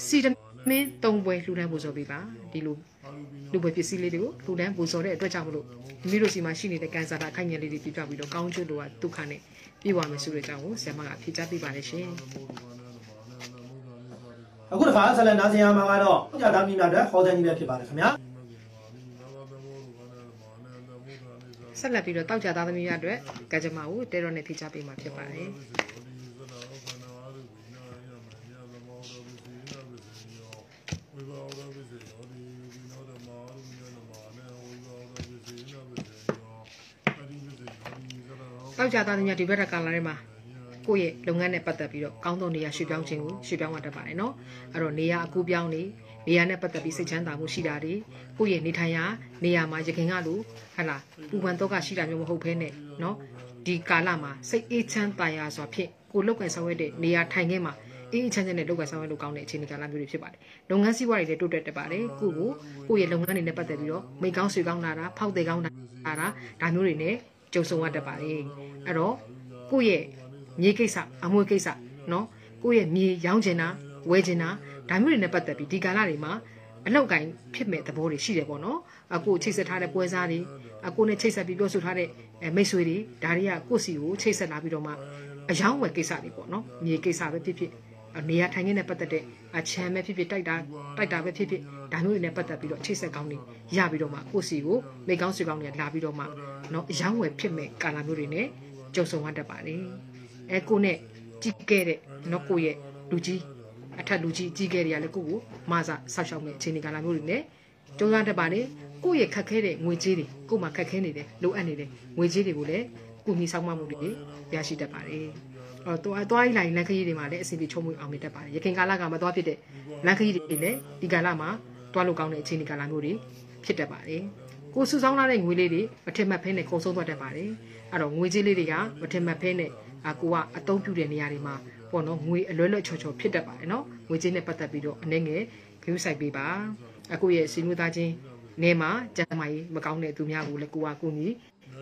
စီတမင်း၃ပွဲလှူဒန်းပို့ဆိုပေးပါဒီလိုလူပွဲပစ္စည်းလေးတွေကိုလူတန်းပူဇော်တဲ့အတွက်ကြောင့်မလို့မိမိတို့စီမှာရှိနေတဲ့ကန်ဆာတာအခိုင်အငယ်လေးတွေပြပြပြီးတော့ကောင်းကျိုးလိုအပ်ဒုက္ခနဲ့ပြေဝမယ်ဆိုတဲ့အကြောင်းကိုဆရာမကဖြေကြားပေးပါတယ်ရှင်အခုတစ်ခါဆက်လက်နားဆင်ရမှာကတော့ဥကြသားမိများအတွက်ဟောတဲ့နည်းပဲဖြစ်ပါတယ်ခင်ဗျာဆက်လက်ပြီးတော့တောက်ကြသားသမီးများအတွက်ကကြမ္မာကိုတဲတော်နဲ့ဖြေကြားပေးမှာဖြစ်ပါတယ်ယောက်ျားသားသမီးဒီဘက်ကလာထဲမှာကိုယ့်ရဲ့လုပ်ငန်းနဲ့ပတ်သက်ပြီးတော့ကောင်းသောနေရာရွှေ့ပြောင်းခြင်းကိုရွှေ့ပြောင်းရတတ်ပါတယ်နော်အဲ့တော့နေရာအကူပြောင်းနေနေရာနဲ့ပတ်သက်ပြီးစိတ်ချမ်းသာမှုရှိတာတွေကိုယ့်ရဲ့နေထိုင်ရာနေရာမှာရခင်ကလိုဟလာပူပန်တော့ကရှိတာမျိုးမဟုတ်ဘဲနဲ့နော်ဒီကာလမှာစိတ်အေးချမ်းသာယာစွာဖြင့်ကိုလောက်ကန်ဆောင်ရတဲ့နေရာထိုင်ခင်းမှာအေးအေးချမ်းချမ်းနဲ့လောက်ကန်ဆောင်ရလို့ကောင်းတဲ့အခြေအနေကာလမျိုးတွေဖြစ်ပါတယ်လုပ်ငန်းစည်းဝါးတွေလည်းတိုးတက်တက်ပါတယ်ကိုကိုကိုယ့်ရဲ့လုပ်ငန်းတွေနဲ့ပတ်သက်ပြီးတော့မိတ်ကောင်းဆွေကောင်းလာတာဖောက်သည်ကောင်းလာတာဒါမျိုးတွေနဲ့ကြုံဆုံရတတ်ပါလေအဲ့တော့ကိုယ့်ရဲ့မြေကိစ္စအမွေကိစ္စနော်ကိုယ့်ရဲ့မြေရောင်းချင်တာဝယ်ချင်တာဒါမျိုးတွေနဲ့ပတ်သက်ပြီးဒီကာလတွေမှာအလောက်ကင်ဖြစ်မဲ့သဘောတွေရှိတယ်ပေါ့နော်အခုချိတ်ဆက်ထားတဲ့ပွဲစားတွေအခုနဲ့ချိတ်ဆက်ပြီးပြောဆိုထားတဲ့မိတ်ဆွေတွေဒါတွေကကိုယ့်စီကိုချိတ်ဆက်လာပြီးတော့မှအယောင်းဝယ်ကိစ္စတွေပေါ့နော်မြေကိစ္စပဲဖြစ်ဖြစ်နေရာထိုင်ခင်းနဲ့ပတ်သက်တဲ့အချမ်းပဲဖြစ်ဖြစ်တိုက်တာတိုက်တာပဲဖြစ်ဖြစ်ဒါမျိုးတွေနဲ့ပတ်သက်ပြီးတော့အခြေဆက်ကောင်းတွေရပြီးတော့မှကိုစီကိုမိကောင်းစီကောင်းတွေလာပြီးတော့မှเนาะရောင်းဝယ်ဖြစ်မဲ့ကာလာမျိုးတွေနဲ့ကြုံဆုံရတတ်ပါတယ်အဲကိုနဲ့ကြည့်ခဲ့တဲ့เนาะကိုရဲ့လူကြီးအထက်လူကြီးကြည့်ခဲ့တယ်ရလဲကိုကိုမဆဆောက်ရှောက်မဲ့အခြေအနေကာလာမျိုးတွေနဲ့ကြုံရတတ်ပါတယ်ကိုရဲ့ခက်ခဲတဲ့ငွေကြေးတွေကိုမှခက်ခဲနေတယ်လိုအပ်နေတယ်ငွေကြေးတွေကိုလည်းကုမီဆောင်မမှုတွေရရှိတတ်ပါတယ်သွားသွားရင်လိုင်းလမ်းခရီးတွေမှာလည်းအစီအပြေချုံမွေအောင်နေတတ်ပါတယ်ရခင်ကာလကမသွားဖြစ်တဲ့လမ်းခရီးတွေလည်းဒီကာလမှာသွားလို့ကောင်းတဲ့အခြေအနေကာလမျိုးတွေဖြစ်တတ်ပါတယ်ကိုစုဆောင်းလာတဲ့ငွေလေးတွေမထင်မှတ်ဖဲနဲ့ခုံဆုံးသွားတတ်ပါတယ်အဲ့တော့ငွေကြေးလေးတွေကမထင်မှတ်ဖဲနဲ့အကူကအသုံးပြုတဲ့နေရာတွေမှာပေါ့နော်ငွေအလွဲလွဲချော်ချော်ဖြစ်တတ်ပါတယ်နော်ငွေကြေးနဲ့ပတ်သက်ပြီးတော့အနေငယ်ဂရုစိုက်ပေးပါအကူရဲ့စီနွေးသားချင်းနေမှာကျန်းမာရေးမကောင်းတဲ့သူများကိုလည်းကိုကကိုကြီး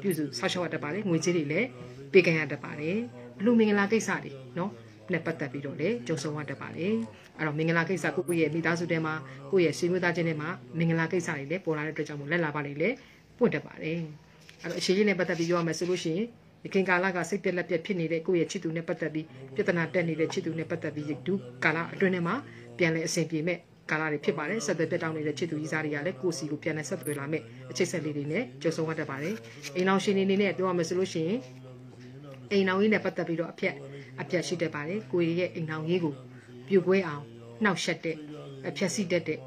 ပြုစုဆောက်ရှောက်ရတတ်ပါတယ်ငွေကြေးတွေလည်းပေးကမ်းရတတ်ပါတယ်အလှမင်္ဂလာကိစ္စတွေနော်နဲ့ပတ်သက်ပြီးတော့လေကြုံဆုံရတတ်ပါလေအဲ့တော့မင်္ဂလာကိစ္စကိုကိုယ့်ရဲ့မိသားစုထဲမှာကိုယ့်ရဲ့ဆွေမျိုးသားချင်းထဲမှာမင်္ဂလာကိစ္စတွေလည်းပေါ်လာတဲ့အတွက်ကြောင့်မို့လက်လာပါလေလေပွင့်တတ်ပါတယ်အဲ့တော့အခြေကြီးနဲ့ပတ်သက်ပြီးပြောရမယ်ဆိုလို့ရှိရင်ရခင်ကာလကစိတ်ပြက်လက်ပြက်ဖြစ်နေတဲ့ကိုယ့်ရဲ့ချစ်သူနဲ့ပတ်သက်ပြီးပြဿနာတက်နေတဲ့ချစ်သူနဲ့ပတ်သက်ပြီးဒုကာလအတွင်းထဲမှာပြန်လဲအဆင်ပြေမဲ့ကာလတွေဖြစ်ပါတယ်ဆက်သွယ်ပြတ်တောင်းနေတဲ့ချစ်သူကြီးစားတွေကလည်းကိုယ်စီကိုပြန်လဲဆက်သွယ်လာမဲ့အခြေဆက်လေးတွေနဲ့ကြုံဆုံရတတ်ပါတယ်အိမ်အောင်ရှင်နေနေနဲ့ပြောရမယ်ဆိုလို့ရှိရင်အိမ်နောင်ရေးနဲ့ပတ်သက်ပြီးတော့အဖြက်အဖြက်ရှိတတ်ပါတယ်ကိုရီရဲ့အိမ်နောင်ရေးကိုပြုတ်ကွဲအောင်နှောက်ယှက်တဲ့အဖြက်စီတတ်တဲ့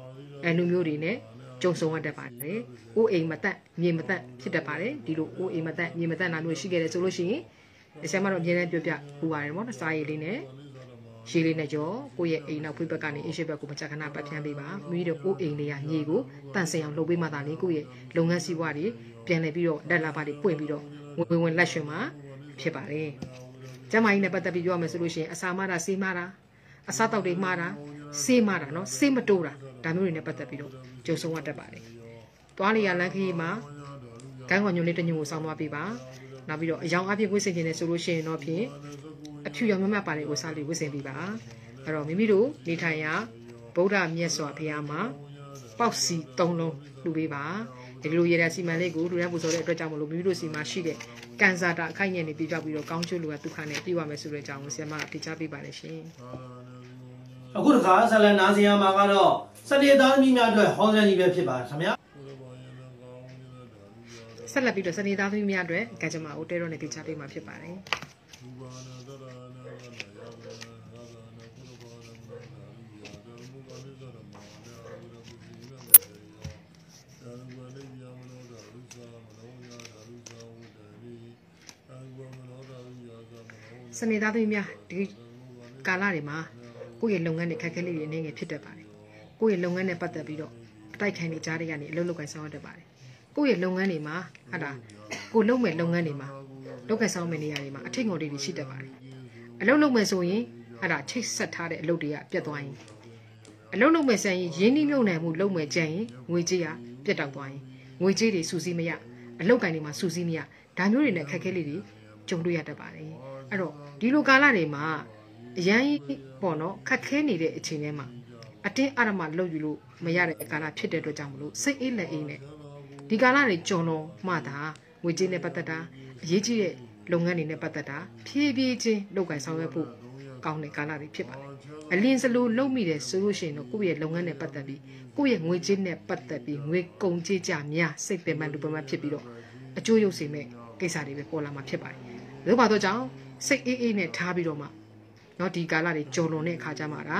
အလူမျိုးတွေနဲ့ကြုံဆုံရတတ်ပါတယ်။အိုးအိမ် မတက်မြေမတက်ဖြစ်တတ်ပါတယ်။ဒီလိုအိုးအိမ်မတက်မြေမတက်နာမျိုးရှိခဲ့တယ်ဆိုလို့ရှိရင်ဒီဆမ်မတော့အမြဲတမ်းပြောပြပူပါတယ်ပေါ့။စားရည်လေးနဲ့ရေလေးနဲ့ကြောကိုယ့်ရဲ့အိမ်နောက်ဖွေးဘက်ကနေအရှိဘက်ကိုမချခဏပတ်ပြန်ပေးပါ။မိမိတို့အိုးအိမ်လေးကမြေကိုတန့်စင်အောင်လှုပ်ပေးမှသာလေကိုယ့်ရဲ့လုပ်ငန်းစီးပွားတွေပြန်လည်ပြီးတော့လက်လာပါတွေပွင့်ပြီးတော့ဝင်ဝင်လက်ရှင်မှာဖြစ်ပါတယ်။ကျမကြီးနဲ့ပတ်သက်ပြီးပြောရမယ်ဆိုလို့ရှိရင်အစာမတာစေးမတာအစာတောက်တွေမှားတာစေးမတာနော်စေးမတိုးတာဒါမျိုးတွေနဲ့ပတ်သက်ပြီးတော့ကြုံဆုံးရတတ်ပါတယ်။သွားလေရလန်ခရီးမှာကန်းကွန်ညိုလေးတညိုကိုစောင်းသွားပြီးပါ။နောက်ပြီးတော့အယောင်အပြည့်ဝိစင်ခြင်းနဲ့ဆိုလို့ရှိရင်တော့ဖြင့်အဖြူရောင်မမပါလေးကိုစားလေးဝိစင်ပြီးပါ။အဲ့တော့မိမိတို့နေထိုင်ရာဗုဒ္ဓမြတ်စွာဘုရားမှာပေါက်စီ၃လုံးလှူပေးပါ။ဒီလိုရေတံစီမံလေးကိုဒူရန်ပူစောတဲ့အတွက်ကြောင့်မလို့မိမိတို့စီမှာရှိတဲ့ကန်စာတာအခိုက်အညံ့တွေပြပြပြီးတော့ကောင်းကျိုးလိုအပ်ဒုက္ခနဲ့ပြေဝမယ်ဆိုတဲ့အကြောင်းကိုဆရာမအထူးချပေးပါလိမ့်ရှင်အခုတခါဆလန်နာစီယာမှာကတော့စတေသားသမီးများအတွက်ဟောလန်ကြီးပဲဖြစ်ပါခင်ဗျာဆက်လက်ပြီးတော့စနေသားသမီးများအတွက်ကကြမ္မာအိုတဲရောနဲ့တင်ချပေးမှာဖြစ်ပါတယ်စနေသားသမီးများဒီကာလတွေမှာကိုယ့်ရဲ့လုပ်ငန်းတွေခက်ခဲလေးတွေအနေငယ်ဖြစ်တတ်ပါတယ်ကိုယ့်ရဲ့လုပ်ငန်းနဲ့ပတ်သက်ပြီးတော့အတိုက်ခံနေကြတဲ့ကနေအလုပ်လုပ်ကိုင်ဆောင်ရတတ်ပါတယ်ကိုယ့်ရဲ့လုပ်ငန်းတွေမှာဟာတာကိုလုပ်မဲ့လုပ်ငန်းတွေမှာလုပ်ကိုင်ဆောင်မဲ့နေရာတွေမှာအထိတ်ငိုတွေရှိတတ်ပါတယ်အလုပ်လုပ်မဲ့ဆိုရင်ဟာတာချိတ်ဆက်ထားတဲ့အလုပ်တွေကပြတ်သွားရင်အလုံးလုံးမဲ့ဆန်ရင်ရင်းနှီးမြုပ်နှံမှုလုံးမဲ့ကြံရင်ငွေကြေးရပြတ်တောက်သွားရင်ငွေကြေးတွေစူးစီးမရအလောက်ကန်တွေမှာစူးစီးမရဒါမျိုးတွေနဲ့ခက်ခဲလေးတွေကြုံတွေ့ရတတ်ပါတယ်အဲ့တော့ဒီလိုကာလတွေမှာအရန်ပေါ့နော်ခက်ခဲနေတဲ့အချိန်ထဲမှာအတင်းအဓမ္မလှုပ်ယူလို့မရတဲ့ကာလဖြစ်တဲ့အတွက်ကြောင့်မလို့စိတ်အေးလက်အေးနဲ့ဒီကာလတွေကြော်တော်မှသာငွေကြေးနဲ့ပတ်သက်တာအရေးကြီးတဲ့လုပ်ငန်းတွေနဲ့ပတ်သက်တာဖြည်းဖြည်းချင်းလုပ်ကိုင်ဆောင်ရွက်ဖို့ကောင်းတဲ့ကာလတွေဖြစ်ပါတယ်။အလင်းစလိုလုပ်မိတယ်ဆိုလို့ရှိရင်တော့ကိုယ့်ရဲ့လုပ်ငန်းနဲ့ပတ်သက်ပြီးကိုယ့်ရဲ့ငွေကြေးနဲ့ပတ်သက်ပြီးငွေကုန်ကြေးကြများစိတ်ပင်ပန်းလူပင်ပန်းဖြစ်ပြီးတော့အကျိုးရုပ်စေမဲ့ကိစ္စတွေပဲပေါ်လာမှာဖြစ်ပါတယ်။ဒါတို့ပါတော့ကြောင့်စိတ်အေးအေးနဲ့ထားပြီးတော့မှနော်ဒီကာလတွေကြော်လွန်တဲ့အခါကျမှဒါအဲ့ဒါ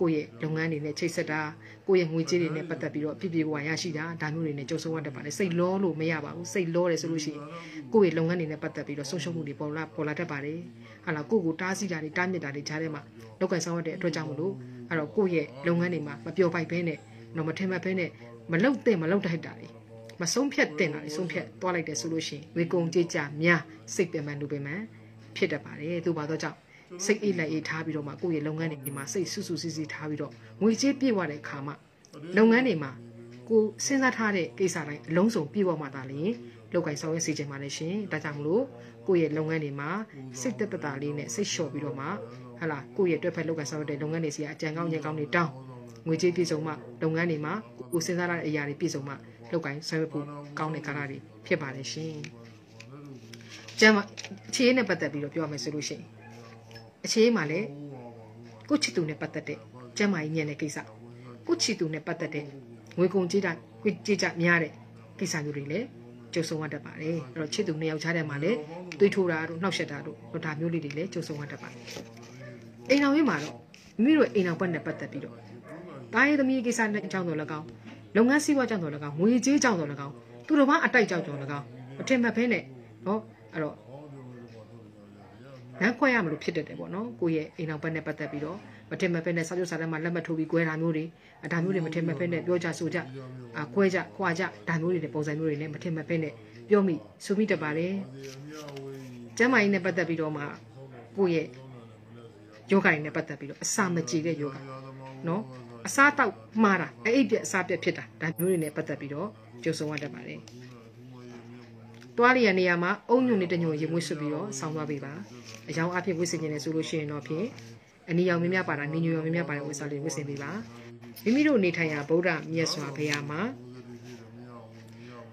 ကိုယ့်ရဲ့လုပ်ငန်းတွေနဲ့ချိတ်ဆက်တာကိုယ့်ရဲ့ငွေကြေးတွေနဲ့ပတ်သက်ပြီးတော့ပြည့်ပြည့်ဝဝရရှိတာဒါမျိုးတွေနဲ့ကြုံဆုံးရတတ်ပါတယ်စိတ်လောလို့မရပါဘူးစိတ်လောတယ်ဆိုလို့ရှိရင်ကိုယ့်ရဲ့လုပ်ငန်းတွေနဲ့ပတ်သက်ပြီးတော့ဆုံးရှုံးမှုတွေပေါ်လာပေါ်လာတတ်ပါတယ်အဲ့ဒါကိုယ့်ကိုတားဆီးတာတွေတားမြစ်တာတွေကြားထဲမှာလောက်ကန်ဆောင်ရတဲ့အတွက်ကြောင့်မလို့အဲ့တော့ကိုယ့်ရဲ့လုပ်ငန်းတွေမှာမပျော်ပိုက်ဘဲနဲ့တော့မထင်မှတ်ဘဲနဲ့မလောက်တဲ့မလောက်တိုက်တာတွေမဆုံးဖြတ်တင်တာတွေဆုံးဖြတ်သွားလိုက်တယ်ဆိုလို့ရှိရင်ဝေကုံကြေးကြများစိတ်ပင်ပန်းလူပင်ပန်းဖြစ်တတ်ပါတယ်သူပါတော့ကြောင့်စိတ်အေးလက်အေးထားပြီးတော့မှကိုယ့်ရဲ့လုပ်ငန်းတွေမှာစိတ်ဆူဆူစီစီထားပြီးတော့ငွေကြေးပြည့်ဝတဲ့အခါမှာလုပ်ငန်းတွေမှာကိုစဉ်းစားထားတဲ့ကိစ္စတိုင်းအလုံးစုံပြည့်ဝမှသာလေလောက်ကင်ဆောင်ရွက်စီခြင်းပါလေရှင်ဒါကြောင့်မလို့ကိုယ့်ရဲ့လုပ်ငန်းတွေမှာစိတ်သက်သာလေးနဲ့စိတ်လျှော့ပြီးတော့မှဟလာကိုယ့်ရဲ့တွက်ဖက်လောက်ကင်ဆောင်ရွက်တဲ့လုပ်ငန်းတွေစီအကြံကောင်းဉာဏ်ကောင်းတွေတောင်းငွေကြေးပြည့်စုံမှလုပ်ငန်းတွေမှာကိုစဉ်းစားတဲ့အရာတွေပြည့်စုံမှလောက်ကင်ဆောင်ရွက်ဖို့ကောင်းတဲ့ကာလတွေဖြစ်ပါလေရှင်ကျမ်းအခြေအနေနဲ့ပတ်သက်ပြီးတော့ပြောမယ်ဆိုလို့ရှိရင်အခြေအနေမှာလည်းကိုချစ်သူနဲ့ပတ်သက်တဲ့ကျမ်းမာရေးညံ့တဲ့ကိစ္စကိုချစ်သူနဲ့ပတ်သက်တဲ့ငွေကုန်ကြေးတာကိုကြေးကြများတဲ့ကိစ္စမျိုးတွေလည်းကျုံဆုံးရတတ်ပါတယ်အဲ့တော့ချစ်သူနှစ်ယောက်ချားတဲ့မှာလည်းသွေးထိုးတာတို့နှောက်ယှက်တာတို့ဒါမျိုးလေးတွေလည်းကျုံဆုံးရတတ်ပါတယ်အိမ်အောင်ရေးမှာတော့မိမိတို့အိမ်အောင်ဘက်နဲ့ပတ်သက်ပြီးတော့တားရသမီးကိစ္စနဲ့အကြောင်းတော်၎င်းလုပ်ငန်းစည်းဝါးကြောင့်တော်၎င်းငွေကြေးကြောင့်တော်၎င်းသူတော်ဘာအတိုက်ကြောင့်တော်၎င်းအထင်မှတ်ဖဲနဲ့နော်အဲ့တော့လမ်းခွဲရမလို့ဖြစ်တတ်တယ်ပေါ့နော်ကိုယ့်ရဲ့အိမ်အောင်ဘက်နဲ့ပတ်သက်ပြီးတော့မထင်မဲ့ဖက်နဲ့စာချုပ်စာတမ်းမှာလက်မှတ်ထိုးပြီး꿰တာမျိုးတွေဒါမျိုးတွေမထင်မဲ့ဖက်နဲ့ပြောကြဆိုကြအ꿰ကြခွာကြဒါမျိုးတွေတဲ့ပုံစံမျိုးတွေနဲ့မထင်မဲ့ဖက်နဲ့ပြောမိဆိုမိတတ်ပါတယ်ကျမ်းမာရေးနဲ့ပတ်သက်ပြီးတော့မှကိုယ့်ရဲ့ယောဂတွေနဲ့ပတ်သက်ပြီးတော့အစာမကြေတဲ့ယောဂနော်အစာတောက်မှားတာအဲ့အိပ်ပြက်အစာပြက်ဖြစ်တာဒါမျိုးတွေနဲ့ပတ်သက်ပြီးတော့ကြိုးစုံရတတ်ပါတယ်သွားလျက်နေရာမှာအုံညွန့်နဲ့တညွန့်ရေမွေးဆွပြီးတော့ဆောင်းသွားပေးပါအယောင်အဖြစ်ဝစ်ဆင်ခြင်းနဲ့ဆိုလို့ရှိရင်တော့ဖြင့်အနီရောင်မြမြပါတာနေညိုရောင်မြမြပါတဲ့ဝစ်စားလေးဝစ်ဆင်ပေးပါမိမိတို့နေထိုင်ရာဗုဒ္ဓမြတ်စွာဘုရားမှာ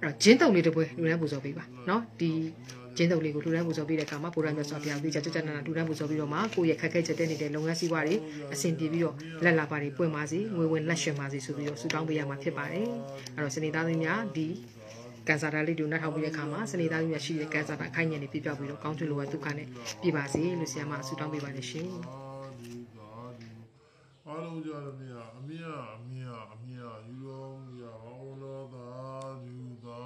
အဲ့ဂျင်းတုံလေးတစ်ပွဲလူတန်းပူဇော်ပေးပါเนาะဒီကျင်းတုပ်လေးကိုလူတန်းပူဇော်ပြီးတဲ့အခါမှာဗုဒ္ဓမြတ်စွာဘုရားကိုကြကြကြနာနာလူတန်းပူဇော်ပြီးတော့မှကိုယ့်ရဲ့ခက်ခဲချက်တဲ့နေတဲ့လုပ်ငန်းစည်းဝါးတွေအဆင်ပြေပြီးတော့လက်လာပါတွေပွင့်ပါစေငွေဝင်လက်ရှင်ပါစေဆိုပြီးတော့ဆုတောင်းပေးရမှာဖြစ်ပါတယ်အဲ့တော့စနေသားသမီးများဒီကန်ဆာတာလေးတွေကိုနှောက်ထောက်ပြီးတဲ့အခါမှာစနေသားကြီးများရှိတဲ့ကန်ဆာတာအခိုက်အငြင်းတွေပြပြပြီးတော့ကောင်းကျိုးလိုပဲဒုက္ခနဲ့ပြပါစေလို့ဆရာမဆုတောင်းပေးပါတယ်ရှင်အားလုံးကြရမြအမြအမြအမြယူရောမြဘောလောသာယူသာ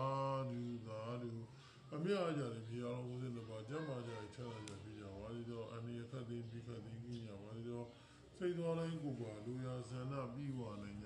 ယူသာယူအမြကြရမြရောကိုစင်တပါကျမ်းမာကြရချမ်းသာကြပြကြဝါဒီတော့အနိယခတ်သိပြီးခတ်သိပြီးညာဝါဒီတော့စိတ်သွားတိုင်းကိုပါလူရဆန္ဒပြီးွားနိုင်